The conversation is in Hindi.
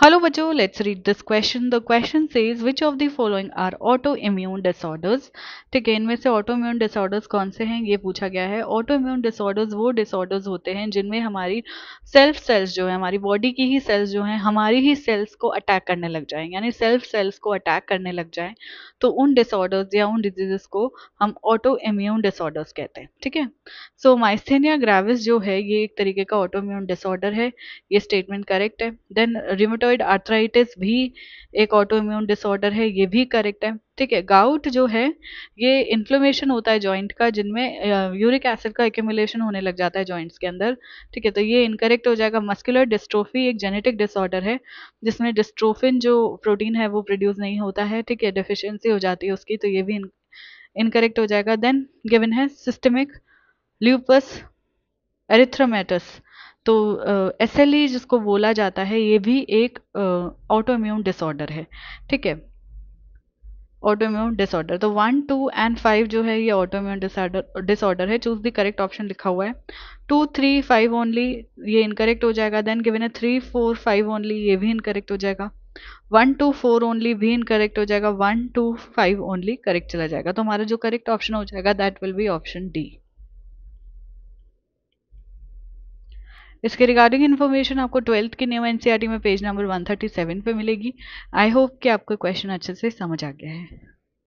Hello Bajo, let's read this question. The question says which of the following are autoimmune disorders? ठीक है इनमें से autoimmune disorders कौन से हैं ये पूछा गया है autoimmune disorders वो disorders होते हैं जिनमें हमारी self cells जो है हमारी body की ही cells जो हैं हमारी ही cells को attack करने लग जाएं यानी self cells को attack करने लग जाएं तो उन disorders या उन diseases को हम autoimmune disorders कहते हैं ठीक है so myasthenia gravis जो है ये एक तरीके का autoimmune disorder है ये statement correct है then rheumatoid रूमेटॉइड आर्थराइटिस भी एक ऑटोइम्यून डिसऑर्डर है ये भी करेक्ट है ठीक है गाउट जो है ये इन्फ्लोमेशन होता है जॉइंट का जिनमें यूरिक एसिड का एक्यूमुलेशन होने लग जाता है जॉइंट्स के अंदर ठीक है तो ये इनकरेक्ट हो जाएगा मस्कुलर डिस्ट्रोफी एक जेनेटिक डिसऑर्डर है जिसमें डिस्ट्रोफिन जो प्रोटीन है वो प्रोड्यूस नहीं होता है ठीक है डिफिशेंसी हो जाती है उसकी तो ये भी इनकरेक्ट हो जाएगा देन गिवन है सिस्टमिक ल्यूपस एरिथ्रोमेटस तो एस uh, e जिसको बोला जाता है ये भी एक ऑटोम्यून डिसऑर्डर है ठीक है ऑटोम्यून डिसऑर्डर तो वन टू एंड फाइव जो है ये ऑटोम्यून डिसऑर्डर डिसऑर्डर है चूज द करेक्ट ऑप्शन लिखा हुआ है टू थ्री फाइव ओनली ये इनकरेक्ट हो जाएगा देन गिवन है थ्री फोर फाइव ओनली ये भी इनकरेक्ट हो जाएगा वन टू फोर ओनली भी इनकरेक्ट हो जाएगा one two five only correct चला जाएगा तो हमारा जो करेक्ट ऑप्शन हो जाएगा that will B option D इसके रिगार्डिंग इन्फॉर्मेशन आपको ट्वेल्थ के न्यू एन e में पेज नंबर 137 पे मिलेगी आई होप कि आपको क्वेश्चन अच्छे से समझ आ गया है